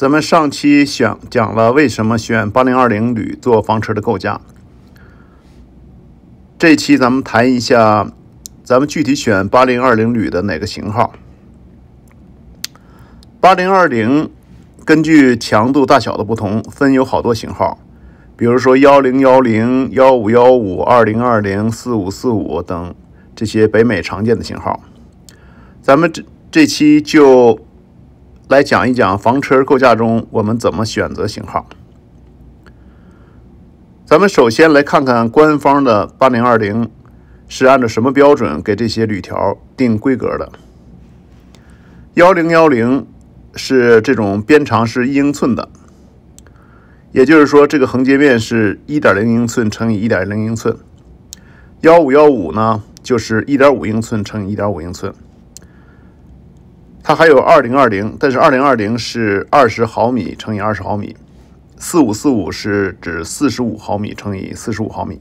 咱们上期想讲了为什么选八零二零铝做房车的构架，这期咱们谈一下，咱们具体选八零二零铝的哪个型号？八零二零根据强度大小的不同，分有好多型号，比如说幺零幺零、幺五幺五、二零二零、四五四五等这些北美常见的型号。咱们这这期就。来讲一讲房车构架中我们怎么选择型号。咱们首先来看看官方的八零二零是按照什么标准给这些铝条定规格的？幺零幺零是这种边长是一英寸的，也就是说这个横截面是一点零英寸乘以一点零英寸。幺五幺五呢就是一点五英寸乘以一点五英寸。它还有二零二零，但是二零二零是二十毫米乘以二十毫米，四五四五是指四十五毫米乘以四十五毫米。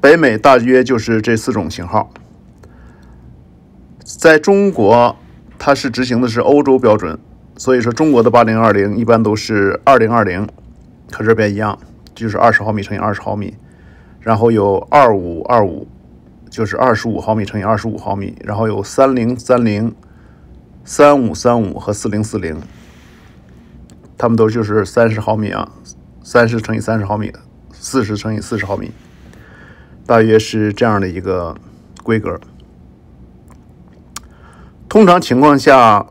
北美大约就是这四种型号，在中国它是执行的是欧洲标准，所以说中国的八零二零一般都是二零二零，和这边一样，就是二十毫米乘以二十毫米，然后有二五二五。就是二十五毫米乘以二十五毫米，然后有三零三零、三五三五和四零四零，它们都就是三十毫米啊，三十乘以三十毫米，四十乘以四十毫米，大约是这样的一个规格。通常情况下，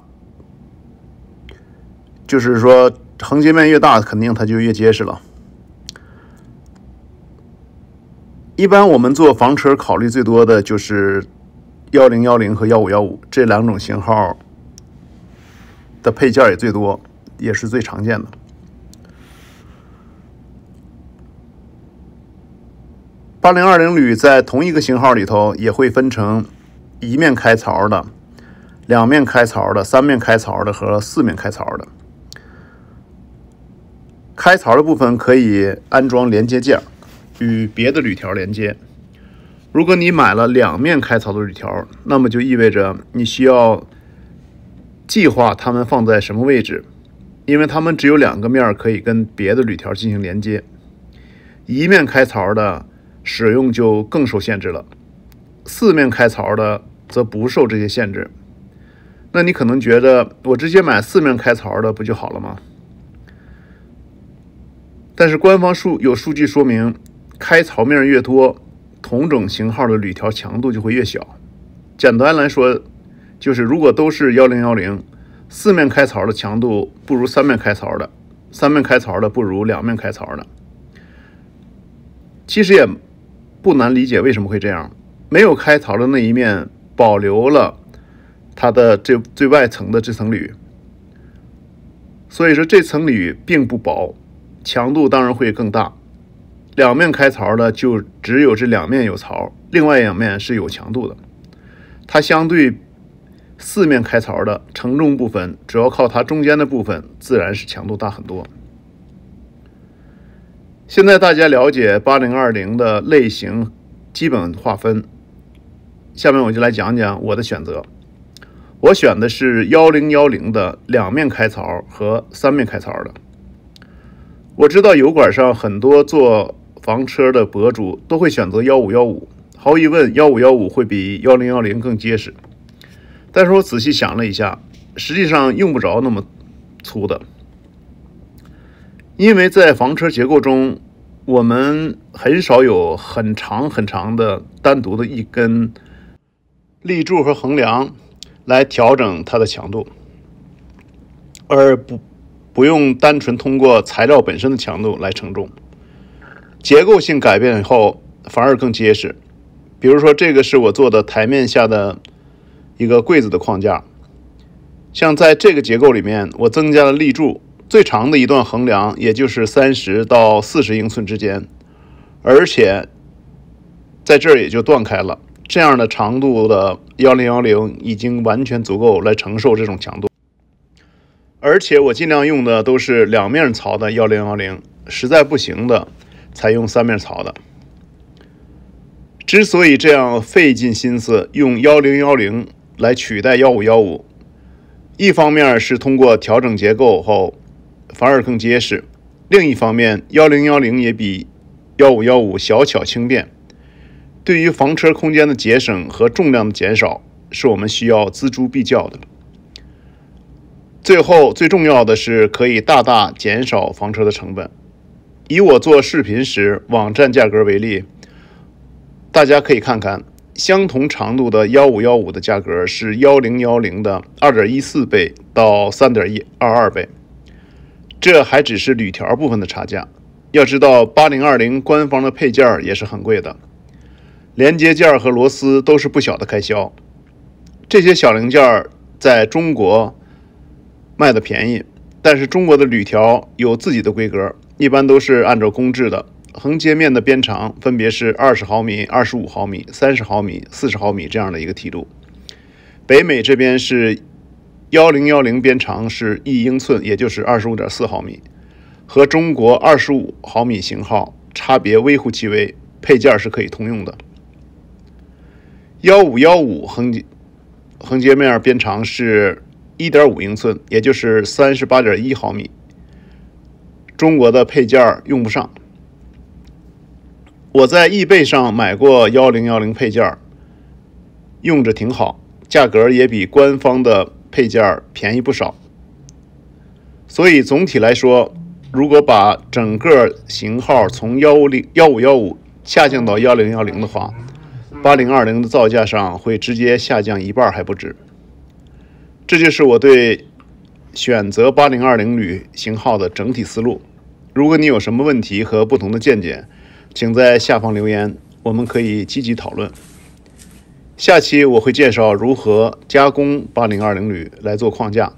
就是说横截面越大，肯定它就越结实了。一般我们做房车考虑最多的就是幺零幺零和幺五幺五这两种型号的配件也最多，也是最常见的。八零二零铝在同一个型号里头也会分成一面开槽的、两面开槽的、三面开槽的和四面开槽的。开槽的部分可以安装连接件。与别的铝条连接。如果你买了两面开槽的铝条，那么就意味着你需要计划它们放在什么位置，因为它们只有两个面可以跟别的铝条进行连接。一面开槽的使用就更受限制了。四面开槽的则不受这些限制。那你可能觉得我直接买四面开槽的不就好了吗？但是官方数有数据说明。开槽面越多，同种型号的铝条强度就会越小。简单来说，就是如果都是幺零幺零，四面开槽的强度不如三面开槽的，三面开槽的不如两面开槽的。其实也不难理解为什么会这样。没有开槽的那一面保留了它的这最外层的这层铝，所以说这层铝并不薄，强度当然会更大。两面开槽的就只有这两面有槽，另外两面是有强度的。它相对四面开槽的承重部分主要靠它中间的部分，自然是强度大很多。现在大家了解八零二零的类型基本划分，下面我就来讲讲我的选择。我选的是幺零幺零的两面开槽和三面开槽的。我知道油管上很多做房车的博主都会选择幺五幺五，毫无疑问，幺五幺五会比幺零幺零更结实。但是我仔细想了一下，实际上用不着那么粗的，因为在房车结构中，我们很少有很长很长的单独的一根立柱和横梁来调整它的强度，而不不用单纯通过材料本身的强度来承重。结构性改变以后反而更结实。比如说，这个是我做的台面下的一个柜子的框架。像在这个结构里面，我增加了立柱，最长的一段横梁也就是三十到四十英寸之间，而且在这儿也就断开了。这样的长度的幺零幺零已经完全足够来承受这种强度，而且我尽量用的都是两面槽的幺零幺零，实在不行的。采用三面槽的。之所以这样费尽心思用幺零幺零来取代幺五幺五，一方面是通过调整结构后反而更结实；另一方面，幺零幺零也比幺五幺五小巧轻便，对于房车空间的节省和重量的减少，是我们需要锱铢必较的。最后，最重要的是可以大大减少房车的成本。以我做视频时网站价格为例，大家可以看看，相同长度的幺五幺五的价格是幺零幺零的二点一四倍到三点一二二倍。这还只是铝条部分的差价。要知道，八零二零官方的配件也是很贵的，连接件和螺丝都是不小的开销。这些小零件在中国卖的便宜，但是中国的铝条有自己的规格。一般都是按照公制的横截面的边长，分别是二十毫米、二十五毫米、三十毫米、四十毫米这样的一个梯度。北美这边是幺零幺零，边长是一英寸，也就是二十五点四毫米，和中国二十五毫米型号差别微乎其微，配件是可以通用的。幺五幺五横横截面边长是一点五英寸，也就是三十八点一毫米。中国的配件用不上，我在易贝上买过幺零幺零配件，用着挺好，价格也比官方的配件便宜不少。所以总体来说，如果把整个型号从幺五零幺五幺五下降到幺零幺零的话，八零二零的造价上会直接下降一半还不止。这就是我对。选择8020铝型号的整体思路。如果你有什么问题和不同的见解，请在下方留言，我们可以积极讨论。下期我会介绍如何加工8020铝来做框架。